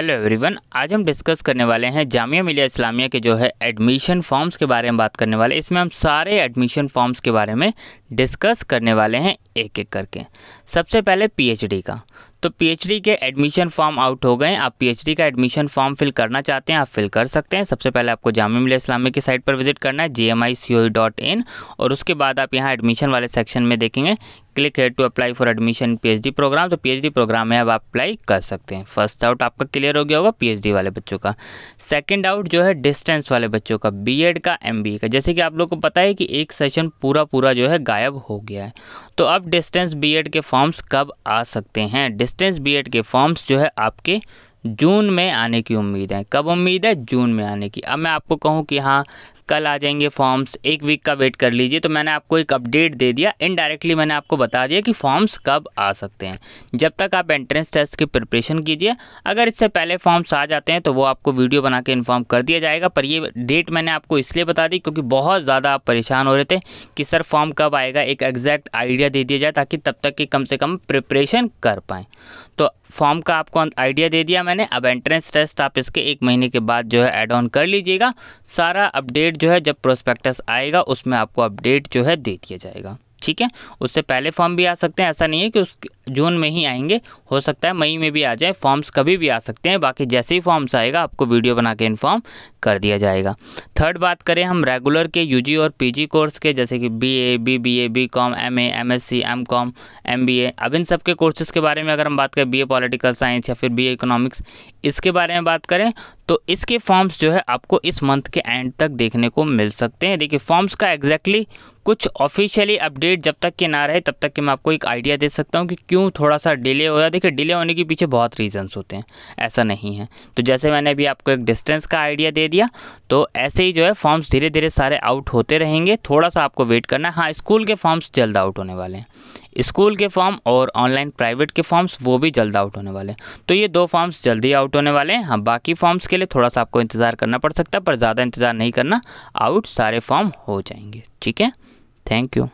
hello everyone आज हम discuss करने वाले हैं जामिया मिलिया इस्लामिया के जो है एडमिशन फॉर्म्स के बारे में बात करने वाले इसमें हम सारे एडमिशन फॉर्म्स के बारे में डिस्कस करने वाले हैं एक एक करके सबसे पहले पीएचडी का तो पीएचडी के एडमिशन फॉर्म आउट हो गए आप पीएचडी का एडमिशन फॉर्म फिल करना चाहते हैं आप फिल कर सकते हैं सबसे पहले आपको जामिया मिलिया इस्लामी की साइट पर विजिट करना है जी e और उसके बाद आप यहाँ एडमिशन वाले सेक्शन में देखेंगे क्लिक है to apply for admission PhD program तो पीएचडी प्रोग्राम में आप अप्लाई कर सकते हैं फर्स्ट डाउट आपका क्लियर हो गया होगा पीएचडी वाले बच्चों का सेकंड डाउट जो है डिस्टेंस वाले बच्चों का बीएड का एमबीए का जैसे कि आप लोग को पता है कि एक सेशन पूरा पूरा जो है गायब हो गया है तो अब डिस्टेंस बी के फॉर्म्स कब आ सकते हैं डिस्टेंस बी के फॉर्म्स जो है आपके जून में आने की उम्मीद है कब उम्मीद है जून में आने की अब मैं आपको कहूँ कि हाँ कल आ जाएंगे फॉर्म्स एक वीक का वेट कर लीजिए तो मैंने आपको एक अपडेट दे दिया इनडायरेक्टली मैंने आपको बता दिया कि फॉर्म्स कब आ सकते हैं जब तक आप एंट्रेंस टेस्ट की प्रिपरेशन कीजिए अगर इससे पहले फॉर्म्स आ जाते हैं तो वो आपको वीडियो बना के इन्फॉर्म कर दिया जाएगा पर ये डेट मैंने आपको इसलिए बता दी क्योंकि बहुत ज़्यादा आप परेशान हो रहे थे कि सर फॉर्म कब आएगा एक एग्जैक्ट आइडिया दे दिया जाए ताकि तब तक कि कम से कम प्रिपरेशन कर पाएँ तो फॉर्म का आपको अं- आइडिया दे दिया मैंने अब एंट्रेंस टेस्ट आप इसके एक महीने के बाद जो है ऐड ऑन कर लीजिएगा सारा अपडेट जो है जब प्रोस्पेक्टस आएगा उसमें आपको अपडेट जो है दे दिया जाएगा ठीक है उससे पहले फॉर्म भी आ सकते हैं ऐसा नहीं है कि उस जून में ही आएंगे हो सकता है मई में भी आ जाए फॉर्म्स कभी भी आ सकते हैं बाकी जैसे ही फॉर्म्स आएगा आपको वीडियो बना के इन्फॉर्म कर दिया जाएगा थर्ड बात करें हम रेगुलर के यूजी और पीजी कोर्स के जैसे कि BA BBA BCom MA MSc MCom MBA अब इन सब के कोर्सेज के बारे में अगर हम बात करें बीए पॉलिटिकल साइंस या फिर बीए इकोनॉमिक्स इसके बारे में बात करें तो इसके फॉर्म्स जो है आपको इस मंथ के एंड तक देखने को मिल सकते हैं देखिए फॉर्म्स का एग्जैक्टली कुछ ऑफिशियली अपडेट जब तक के ना रहे तब तक के मैं आपको एक आइडिया दे सकता हूँ कि क्यों थोड़ा सा डिले हो रहा है देखिए डिले होने के पीछे बहुत रीजंस होते हैं ऐसा नहीं है तो जैसे मैंने अभी आपको एक डिस्टेंस का आइडिया दे दिया तो ऐसे ही जो है फॉर्म्स धीरे धीरे सारे आउट होते रहेंगे थोड़ा सा आपको वेट करना है हाँ स्कूल के फॉर्म्स जल्द आउट होने वाले हैं स्कूल के फॉर्म और ऑनलाइन प्राइवेट के फॉर्म्स वो भी जल्द आउट होने वाले हैं तो ये दो फॉर्म्स जल्दी आउट होने वाले हैं हाँ बाकी फॉर्म्स के लिए थोड़ा सा आपको इंतज़ार करना पड़ सकता है पर ज़्यादा इंतज़ार नहीं करना आउट सारे फॉर्म हो जाएंगे ठीक है थैंक यू